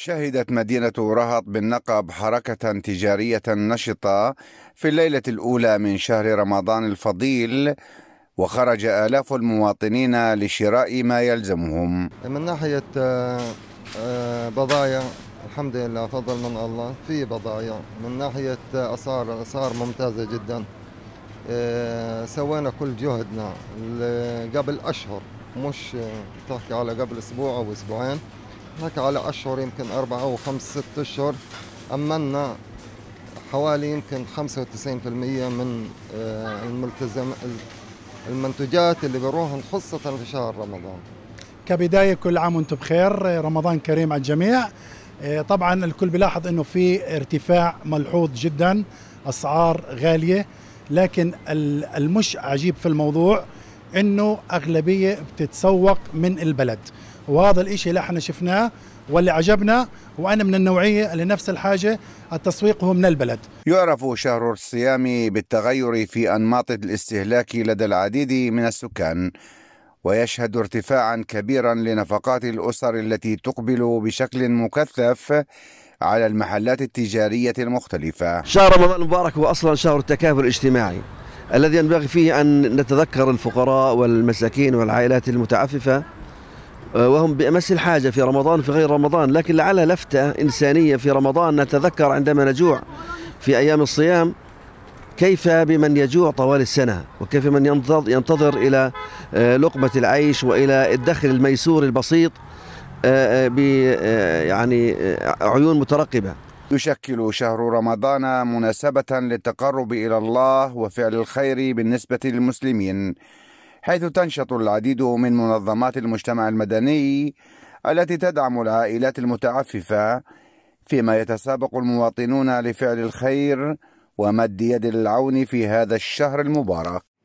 شهدت مدينة رهط بالنقب حركة تجارية نشطة في الليلة الأولى من شهر رمضان الفضيل وخرج آلاف المواطنين لشراء ما يلزمهم من ناحية آه، آه، بضايع الحمد لله فضل من الله في بضايع من ناحية آه، أسعار أسعار ممتازة جدا سوينا كل جهدنا قبل أشهر مش تحكي على قبل أسبوع أو أسبوعين هيك على أشهر يمكن أربعة أو خمس ست أشهر أمنا حوالي يمكن 95% من آه، الملتزم المنتجات اللي بروهن خاصة في شهر رمضان كبداية كل عام وانتم بخير رمضان كريم على الجميع آه، طبعا الكل بلاحظ انه في ارتفاع ملحوظ جدا اسعار غاليه لكن المش عجيب في الموضوع انه اغلبيه بتتسوق من البلد وهذا الإشي اللي احنا شفناه واللي عجبنا وأنا من النوعية اللي نفس الحاجة التسويق هو من البلد يعرف شهر الصيام بالتغير في أنماط الاستهلاك لدى العديد من السكان ويشهد ارتفاعا كبيرا لنفقات الأسر التي تقبل بشكل مكثف على المحلات التجارية المختلفة شهر رمضان المبارك هو أصلا شهر التكافل الاجتماعي الذي ينبغي فيه أن نتذكر الفقراء والمساكين والعائلات المتعففة آه، وهم بأمس الحاجة في رمضان في غير رمضان لكن لعلها لفتة إنسانية في رمضان نتذكر عندما نجوع في أيام الصيام كيف بمن يجوع طوال السنة وكيف من ينتظر إلى آه، لقمة العيش وإلى الدخل الميسور البسيط آه، ب يعني عيون مترقبة يشكل شهر رمضان مناسبة للتقرب إلى الله وفعل الخير بالنسبة للمسلمين حيث تنشط العديد من منظمات المجتمع المدني التي تدعم العائلات المتعففة فيما يتسابق المواطنون لفعل الخير ومد يد العون في هذا الشهر المبارك